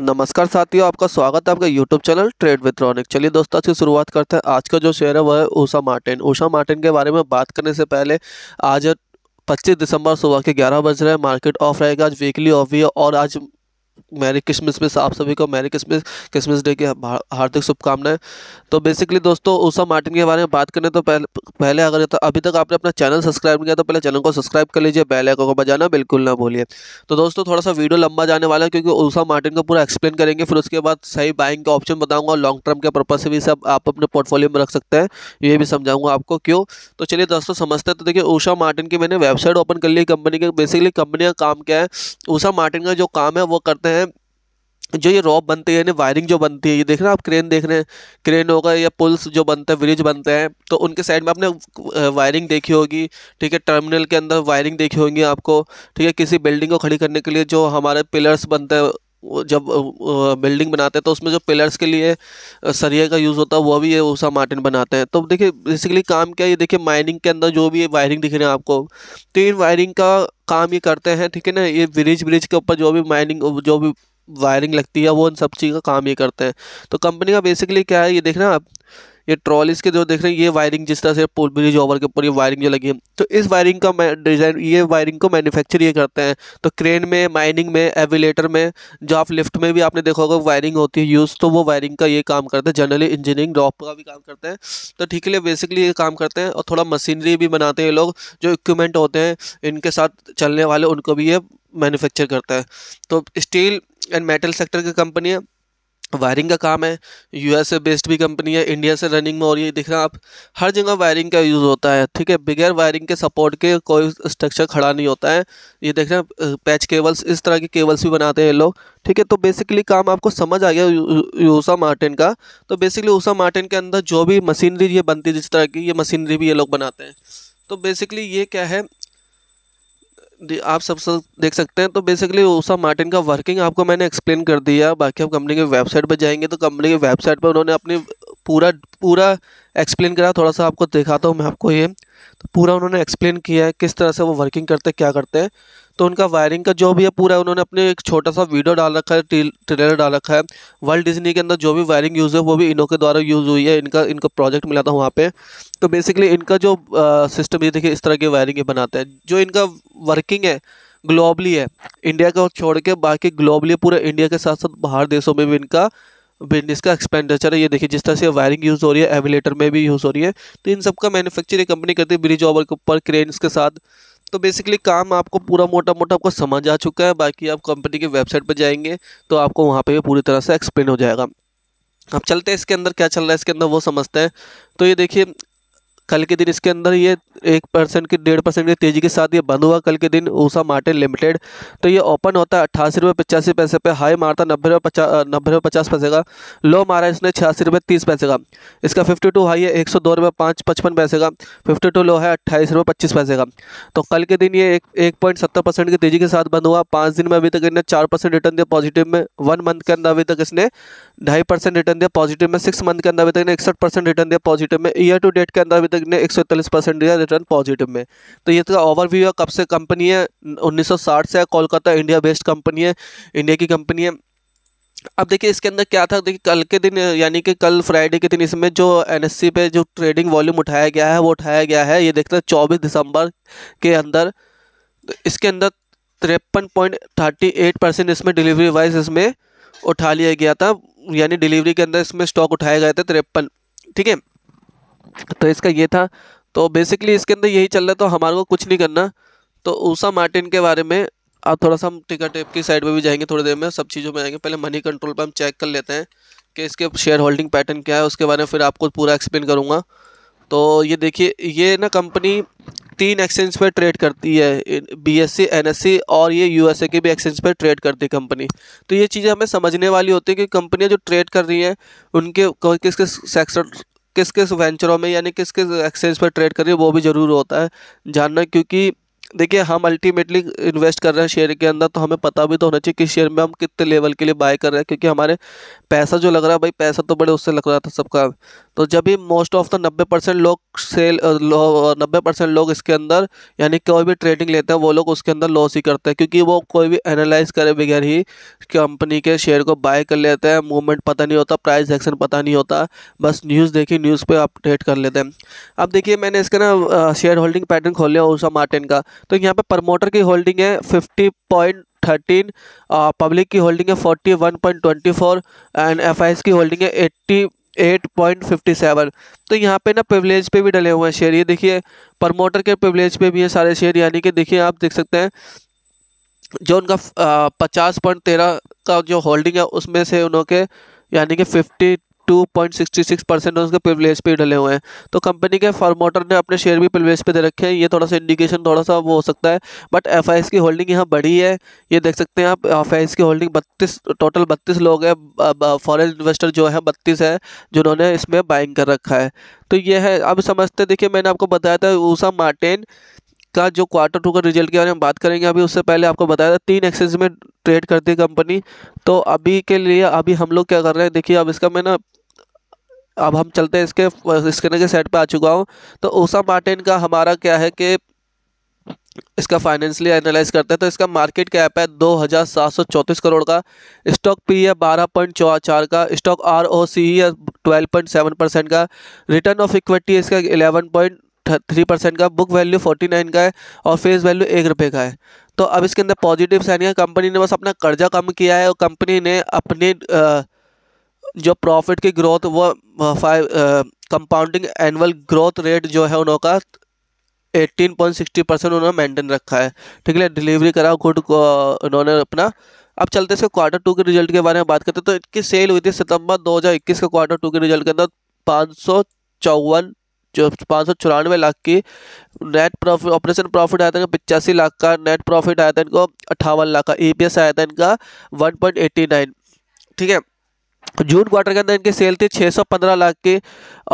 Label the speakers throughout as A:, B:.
A: नमस्कार साथियों आपका स्वागत है आपका यूट्यूब चैनल ट्रेड विथ्रॉनिक चलिए दोस्तों आज की शुरुआत करते हैं आज का जो शेयर है वह है उषा मार्टिन ऊषा मार्टिन के बारे में बात करने से पहले आज 25 दिसंबर सुबह के 11 बज रहे हैं मार्केट ऑफ रहेगा आज वीकली ऑफ भी है और आज मैरी क्रिसमस में आप सभी को मैरी क्रिसमस क्रिसमस डे की हार्दिक शुभकामनाएं तो बेसिकली दोस्तों उषा मार्टिन के बारे में बात करें तो पहले पहले अगर तो अभी तक आपने अपना चैनल सब्सक्राइब नहीं किया तो पहले चैनल को सब्सक्राइब कर लीजिए बेल आइकन को बजाना बिल्कुल ना भूलिए तो दोस्तों थोड़ा सा वीडियो लंबा जाने वाला है क्योंकि उषा मार्टिन को पूरा एक्सप्लेन करेंगे फिर उसके बाद सही बाइंग का ऑप्शन बताऊँगा लॉन्ग टर्म के पर्पज से भी सब आप अपने पोर्टफोलियो में रख सकते हैं ये भी समझाऊंगा आपको क्यों तो चलिए दोस्तों समझते हैं तो देखिए उषा मार्टिन की मैंने वेबसाइट ओपन कर ली कंपनी के बेसिकली कंपनी का काम क्या है उषा मार्टिन का जो काम है वो करते करते हैं जो ये रॉप बनती है यानी वायरिंग जो बनती है ये देख रहे हैं आप क्रेन देख रहे हैं क्रेन होगा या पुल्स जो बनते हैं ब्रिज बनते हैं तो उनके साइड में आपने वायरिंग देखी होगी ठीक है टर्मिनल के अंदर वायरिंग देखी होगी आपको ठीक है किसी बिल्डिंग को खड़ी करने के लिए जो हमारे पिलर्स बनते हैं जब बिल्डिंग बनाते हैं तो उसमें जो पिलर्स के लिए सरिये का यूज़ होता है वो भी ये उषा मार्टिन बनाते हैं तो देखिए बेसिकली काम क्या है ये देखिए माइनिंग के अंदर जो भी ये वायरिंग दिख रहे हैं आपको तो इन वायरिंग का काम ये करते हैं ठीक है ना ये ब्रिज ब्रिज के ऊपर जो भी माइनिंग जो भी वायरिंग लगती है वो इन सब चीज़ का काम ये करते हैं तो कंपनी का बेसिकली क्या है ये देखना आप ये ट्रॉलीस के जो देख रहे हैं ये वायरिंग जिस तरह से पुल ब्रिज ओवर के ऊपर ये वायरिंग जो लगी है तो इस वायरिंग का डिज़ाइन ये वायरिंग को मैन्युफैक्चर ये करते हैं तो क्रेन में माइनिंग में एविलेटर में जो आप लिफ्ट में भी आपने देखा होगा वायरिंग होती है यूज़ तो वो वायरिंग का ये काम करते हैं जनरली इंजीनियरिंग रॉप का भी काम करते हैं तो ठीक है बेसिकली ये काम करते हैं और थोड़ा मशीनरी भी बनाते हैं ये लोग जो इक्विपमेंट होते हैं इनके साथ चलने वाले उनको भी ये मैन्युफैक्चर करता तो है तो स्टील एंड मेटल सेक्टर की कंपनी है वायरिंग का काम है यूएस से बेस्ड भी कंपनी है इंडिया से रनिंग में और ये दिख रहा है आप हर जगह वायरिंग का यूज़ होता है ठीक है बगैर वायरिंग के सपोर्ट के कोई स्ट्रक्चर खड़ा नहीं होता है ये देख रहे हैं पैच केबल्स इस तरह के केबल्स भी बनाते हैं ये लोग ठीक है तो बेसिकली काम आपको समझ आ गया ऊषा मार्टिन का तो बेसिकली ऊषा मार्टिन के अंदर जो भी मशीनरी ये बनती है जिस तरह की ये मशीनरी भी ये लोग बनाते हैं तो बेसिकली ये क्या है आप सब सब देख सकते हैं तो बेसिकली ओसा मार्टिन का वर्किंग आपको मैंने एक्सप्लेन कर दिया बाकी आप कंपनी के वेबसाइट पर जाएंगे तो कंपनी के वेबसाइट पर उन्होंने अपनी पूरा पूरा एक्सप्लेन करा थोड़ा सा आपको दिखाता हूँ मैं आपको ये तो पूरा उन्होंने एक्सप्लेन किया है किस तरह से वो वर्किंग करते हैं क्या करते हैं तो उनका वायरिंग का जो भी है पूरा उन्होंने अपने एक छोटा सा वीडियो डाल रखा है ट्रेलर डाल रखा है वर्ल्ड डिजनी के अंदर जो भी वायरिंग यूज़ है वो भी इनो के द्वारा यूज़ हुई है इनका इनका प्रोजेक्ट मिला था वहाँ पर तो बेसिकली इनका जो सिस्टम ये देखिए इस तरह की वायरिंग बनाते हैं जो इनका वर्किंग है ग्लोबली है इंडिया को छोड़ के बाकी ग्लोबली पूरे इंडिया के साथ साथ बाहर देशों में भी इनका बिजनेस का एक्सपेंडिचर है ये देखिए जिस तरह से वायरिंग यूज़ हो रही है एविलेटर में भी यूज़ हो रही है तो इन सब का मैन्युफैक्चर कंपनी करती है ब्रिज ओवर के ऊपर क्रेन्स के साथ तो बेसिकली काम आपको पूरा मोटा मोटा आपको समझ आ चुका है बाकी आप कंपनी की वेबसाइट पर जाएंगे तो आपको वहाँ पे भी पूरी तरह से एक्सप्लेन हो जाएगा अब चलते हैं इसके अंदर क्या चल रहा है इसके अंदर वो समझते हैं तो ये देखिए कल के दिन इसके अंदर ये एक परसेंट की डेढ़ परसेंट की तेज़ी के साथ ये बंद हुआ कल के दिन ऊषा मार्टिन लिमिटेड तो ये ओपन होता है अट्ठासी रुपये पचासी पैसे पे हाई मारता नब्बे रुपये पचास नब्बे रुपये पचास पैसे का लो मारा इसने छियासी रुपये तीस पैसे का इसका फिफ्टी टू हाई है एक सौ दो रुपये पाँच पचपन पैसे का फिफ्टी टू लो है अट्ठाईस रुपये पच्चीस पैसे का तो कल के दिन ये एक एक पॉइंट सत्तर परसेंट की तेज़ी के साथ बंद हुआ पाँच दिन में अभी तक इन्हें चार परसेंट रिटर्न दिया पॉजिटिव में वन मंथ के अंदर अभी तक इसने ढाई परसेंट रिटर्न दिया पॉजिटिव में सिक्स मंथ के अंदर अभी तक इन्हें इकसठ परसेंट रिटर्न दिया पॉजिटिव में ईयर टू डेट के अंदर अभी तक ने एक परसेंट दिया रिटर्न पॉजिटिव में तो ये इसका तो ओवरव्यू है कब से कंपनी है 1960 से है कोलकाता इंडिया बेस्ड कंपनी है इंडिया की कंपनी है अब देखिए इसके अंदर क्या था देखिए कल के दिन यानी कि कल फ्राइडे के दिन इसमें जो एन पे जो ट्रेडिंग वॉल्यूम उठाया गया है वो उठाया गया है ये देखते हैं चौबीस दिसंबर के अंदर इसके अंदर तिरपन पॉइंट थर्टी एट परसेंट इसमें डिलीवरी वाइज इसमें उठा लिया गया था यानी डिलीवरी के अंदर इसमें स्टॉक उठाए गए थे तिरपन ठीक है तो इसका ये था तो बेसिकली इसके अंदर यही चल रहा है तो हमारे को कुछ नहीं करना तो ऊषा मार्टिन के बारे में आप थोड़ा सा हम टिकट टेप की साइड पर भी जाएंगे थोड़ी देर में सब चीज़ों में जाएंगे पहले मनी कंट्रोल पर हम चेक कर लेते हैं कि इसके शेयर होल्डिंग पैटर्न क्या है उसके बारे में फिर आपको पूरा एक्सप्लेन करूँगा तो ये देखिए ये ना कंपनी तीन एक्सचेंज पर ट्रेड करती है बी एस सी और ये यू एस ए के भी एक्सचेंज पर ट्रेड करती है कंपनी तो ये चीज़ें हमें समझने वाली होती है कि कंपनियाँ जो ट्रेड कर रही हैं उनके किस किस सेक्टर किस किस वेंचरों में यानी किस किस एक्सचेंज पर ट्रेड कर रही है वो भी ज़रूर होता है जानना क्योंकि देखिए हम अल्टीमेटली इन्वेस्ट कर रहे हैं शेयर के अंदर तो हमें पता भी तो होना चाहिए कि शेयर में हम कितने लेवल के लिए बाय कर रहे हैं क्योंकि हमारे पैसा जो लग रहा है भाई पैसा तो बड़े उससे लग रहा था सबका तो जब भी मोस्ट ऑफ द नब्बे परसेंट लोग सेल नब्बे परसेंट लोग इसके अंदर यानी कोई भी ट्रेडिंग लेते हैं वो लोग उसके अंदर लॉस ही करते हैं क्योंकि वो कोई भी एनालाइज करे बगैर ही कंपनी के शेयर को बाय कर लेते हैं मूवमेंट पता नहीं होता प्राइस एक्शन पता नहीं होता बस न्यूज़ देखी न्यूज़ पर अपडेट कर लेते हैं अब देखिए मैंने इसका ना शेयर होल्डिंग पैटर्न खोल लिया उषा मार्टिन का तो यहाँ पे प्रमोटर की होल्डिंग है फिफ्टी पॉइंट थर्टीन पब्लिक की होल्डिंग है forty one point twenty four and F की होल्डिंग है eighty eight point fifty seven तो यहाँ पे ना प्रिवलेज पे भी डले हुए हैं शेयर ये देखिए प्रमोटर के प्रिवलेज पे भी हैं सारे शेयर यानी कि देखिए आप देख सकते हैं जो उनका uh, पचास पॉइंट तेरह का जो होल्डिंग है उसमें से उनके यानी कि fifty two point sixty six percent उसके प्रिवलेज पे डले हुए हैं तो कंपनी के फॉर्मोटर ने अपने शेयर भी प्रिवलेज पे दे रखे हैं ये थोड़ा सा इंडिकेशन थोड़ा सा वो हो सकता है बट एफ की होल्डिंग यहाँ बड़ी है ये देख सकते हैं आप एफ की होल्डिंग बत्तीस टोटल बत्तीस लोग हैं फॉरेन इन्वेस्टर जो है बत्तीस है जिन्होंने इसमें बाइंग कर रखा है तो ये है अब समझते देखिए मैंने आपको बताया था ऊषा मार्टेन का जो क्वार्टर टू का रिजल्ट के बारे में बात करेंगे अभी उससे पहले आपको बताया था तीन एक्सेस में ट्रेड करती है कंपनी तो अभी के लिए अभी हम लोग क्या कर रहे हैं देखिए अब इसका मैं ना अब हम चलते हैं इसके स्क्रीन के सेट पे आ चुका हूँ तो ओसा मार्टिन का हमारा क्या है कि इसका फाइनेंशियली एनालाइज करते हैं तो इसका मार्केट कैप है दो हज़ार सात सौ चौंतीस करोड़ का स्टॉक पी है बारह पॉइंट चार का स्टॉक आर ओ सी है ट्वेल्व पॉइंट सेवन परसेंट का रिटर्न ऑफ इक्विटी इसका इलेवन पॉइंट थ्री परसेंट का बुक वैल्यू फोर्टी नाइन का है और फेस वैल्यू एक रुपये का है तो अब इसके अंदर पॉजिटिव साइन है कंपनी ने बस अपना कर्जा कम किया है और कंपनी ने अपने आ, जो प्रॉफिट की ग्रोथ वो five compounding annual growth rate जो है उनका 18.60 परसेंट उन्होंने मेंटेन रखा है ठीक है डिलीवरी करा गुड उन्होंने अपना अब चलते इसके क्वार्टर टू के रिजल्ट के बारे में बात करते हैं तो इनकी सेल हुई थी सितंबर 2021 के क्वार्टर टू के रिजल्ट के अंदर पाँच सौ चौवन जो पाँच सौ चौरानवे लाख की नेट प्रॉफिट ऑपरेशन प्रॉफिट आया था पिचासी लाख का नेट प्रॉफिट आया था इनको अट्ठावन लाख का ई e आया था इनका वन पॉइंट एट्टी नाइन ठीक है जून क्वार्टर के अंदर इनकी सेल थी 615 लाख की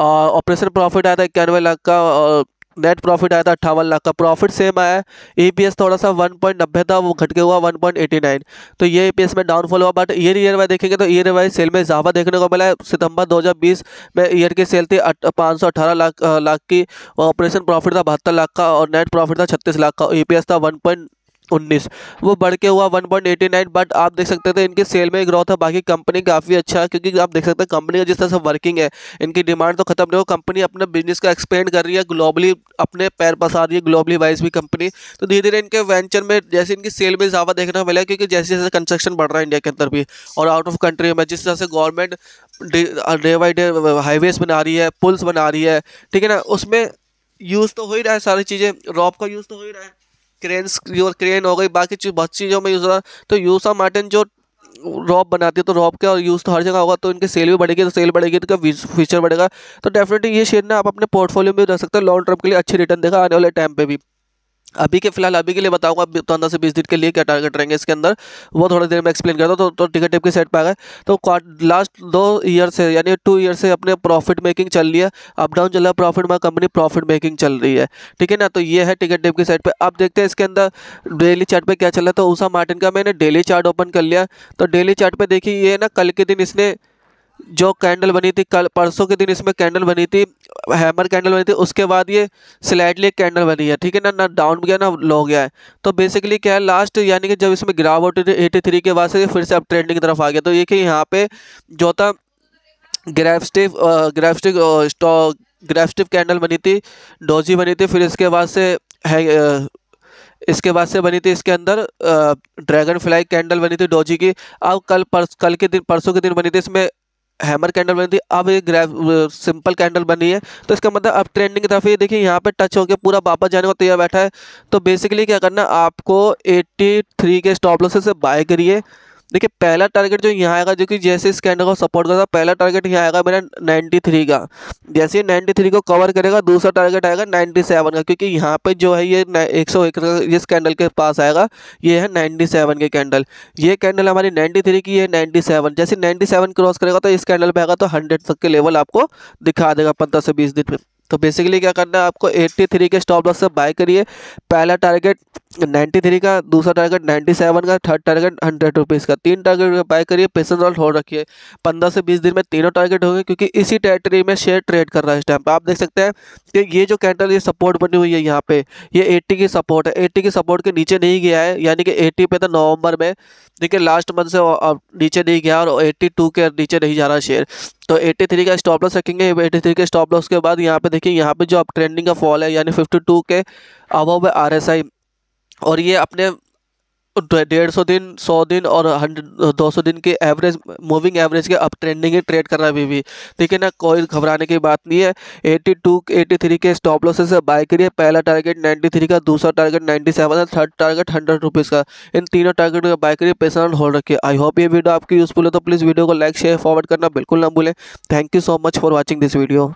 A: ऑपरेशन प्रॉफिट आया था इक्यानवे लाख का और नेट प्रॉफिट आया था अट्ठावन लाख का प्रॉफिट सेम आया ईपीएस e थोड़ा सा वन पॉइंट नब्बे था वो घट हुआ वन पॉइंट एटी नाइन तो ये ईपीएस e में डाउनफॉल हुआ बट ईयर ईयर वाइज देखेंगे तो ईयर वाइज सेल में इजाफा देखने को मिला है सितंबर 2020 में ईयर की सेल थी पाँच सौ अठारह लाख लाख की ऑपरेशन प्रॉफिट था बहत्तर लाख का और नेट प्रॉफिट था छत्तीस लाख का ई e था वन पॉइंट उन्नीस वो बढ़ के हुआ one point eighty nine but आप देख सकते थे इनके सेल में ग्रोथ है बाकी कंपनी काफ़ी अच्छा है क्योंकि आप देख सकते हैं कंपनी का जिस तरह से वर्किंग है इनकी डिमांड तो खत्म नहीं हो कंपनी अपने बिजनेस का एक्सपेंड कर रही है ग्लोबली अपने पैर पसार रही है ग्लोबली वाइज भी कंपनी तो धीरे धीरे इनके वेंचर में जैसे इनकी सेल में ज़्यादा देखने को मिला क्योंकि जैसे जैसे कंस्ट्रक्शन बढ़ रहा है इंडिया के अंदर भी और आउट ऑफ कंट्री में जिस तरह से government day by day highways बना रही है पुल्स बना रही है ठीक है ना उसमें यूज़ तो हो ही रहा है सारी चीज़ें रॉप का यूज़ तो हो ही रहा है क्रेन योर क्रेन हो गई बाकी चीज़ बहुत चीज़ों में यूज़ हो रहा तो यूसा मार्टिन जो रॉब बनाती है तो रॉब का यूज़ तो हर जगह होगा तो इनकी सेल भी बढ़ेगी तो सेल बढ़ेगी तो इनका फ्यूचर बढ़ेगा तो डेफिनेटली ये शेयर ना आप अपने पोर्टफोलियो में रख सकते हैं लॉन्ग टर्म के लिए अच्छे रिटर्न देगा आने वाले टाइम पर भी अभी के फिलहाल अभी के लिए बताऊंगा पंद्रह तो से बीस दिन के लिए क्या टारगेट रहेंगे इसके अंदर वो थोड़ी देर में एक्सप्लेन करता हूँ तो, तो टिकट टेप की सेट पर आ गए तो लास्ट दो ईयर से यानी टू ईयर से अपने प्रॉफिट मेकिंग चल रही है अप डाउन चल रहा है प्रॉफिट में कंपनी प्रॉफिट मेकिंग चल रही है ठीक है ना तो ये है टिकट टेप की साइड पर अब देखते हैं इसके अंदर डेली चार्ट क्या चल रहा है तो उषा मार्टिन का मैंने डेली चार्ट ओपन कर लिया तो डेली चार्ट देखिए ये ना कल के दिन इसने जो कैंडल बनी थी कल परसों के दिन इसमें कैंडल बनी थी हैमर कैंडल बनी थी उसके बाद ये स्लाइडली एक कैंडल बनी है ठीक है ना ना डाउन गया ना लो गया है तो बेसिकली क्या है लास्ट यानी कि जब इसमें गिरावट एटी थ्री के बाद से फिर से अब ट्रेंडिंग की तरफ आ गया तो ये कि यहाँ पे जो था ग्रेफस्टिक ग्रेफस्टिक स्टॉक ग्रेफस्टिक कैंडल बनी थी डोजी बनी थी फिर इसके बाद से है इसके बाद से बनी थी इसके अंदर ड्रैगन फ्लाई कैंडल बनी थी डोजी की अब कल परस कल के दिन परसों के दिन बनी थी इसमें हैमर कैंडल बनी थी अब ये ग्रैफ सिंपल कैंडल बनी है तो इसका मतलब अब ट्रेंडिंग की तरफ ये देखिए यहाँ पे टच होकर पूरा वापस जाने को तैयार बैठा है तो बेसिकली क्या करना आपको 83 के स्टॉप लॉसेस से बाय करिए देखिए पहला टारगेट जो यहाँ आएगा जो कि जैसे इस कैंडल को सपोर्ट करता है पहला टारगेट यहाँ आएगा मेरा 93 का जैसे ही 93 को कवर करेगा दूसरा टारगेट आएगा 97 का क्योंकि यहाँ पे जो है ये एक सौ एक जिस कैंडल के पास आएगा ये है 97 के कैंडल ये कैंडल हमारी 93 की है 97 जैसे 97 क्रॉस करेगा तो इस कैंडल पर आएगा तो हंड्रेड तक के लेवल आपको दिखा देगा पंद्रह से बीस दिन में तो बेसिकली क्या करना है आपको 83 के स्टॉप लॉस से बाय करिए पहला टारगेट नाइन्टी थ्री का दूसरा टारगेट नाइन्टी सेवन का थर्ड टारगेट हंड्रेड रुपीज़ का तीन टारगेट बाय करिए पेशेंस और होल्ड रखिए पंद्रह से बीस दिन में तीनों टारगेट होंगे क्योंकि इसी टेरेटरी में शेयर ट्रेड कर रहा है इस टाइम पर आप देख सकते हैं कि ये जो कैंडल ये सपोर्ट बनी हुई है यहाँ पे ये एट्टी की सपोर्ट है एट्टी की सपोर्ट के नीचे नहीं गया है यानी कि एट्टी पे था नवंबर में देखिए लास्ट मंथ से नीचे नहीं गया और एट्टी टू के नीचे नहीं जा रहा शेयर तो 83 का स्टॉप लॉस रखेंगे 83 के स्टॉप लॉस के बाद यहाँ पे देखिए यहाँ पे जो अब ट्रेंडिंग का फॉल है यानी 52 के अबव आर एस आई और ये अपने डेढ़ सौ दिन सौ दिन और हंड्रेड दो सौ दिन के एवरेज मूविंग एवरेज के अप ट्रेंडिंग ही ट्रेड कर रहा है अभी भी ठीक है ना कोई घबराने की बात नहीं है एटी टू एटी थ्री के स्टॉप लॉसेस से बाय करिए पहला टारगेट नाइन्टी थ्री का दूसरा टारगेट नाइन्टी सेवन है थर्ड टारगेट हंड्रेड रुपीज़ का इन तीनों टारगेट का बाय करिए पैसा होल्ड रखिए आई होप ये वीडियो आपकी यूजफुल है तो प्लीज़ वीडियो को लाइक शेयर फॉरवर्ड करना बिल्कुल ना भूलें thank you so much for watching this video